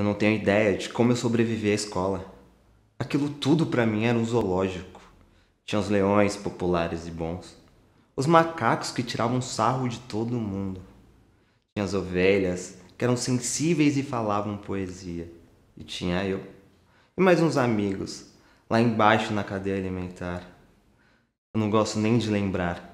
Eu não tenho ideia de como eu sobrevivi à escola. Aquilo tudo para mim era um zoológico. Tinha os leões populares e bons, os macacos que tiravam sarro de todo mundo. Tinha as ovelhas que eram sensíveis e falavam poesia. E tinha eu. E mais uns amigos, lá embaixo na cadeia alimentar. Eu não gosto nem de lembrar.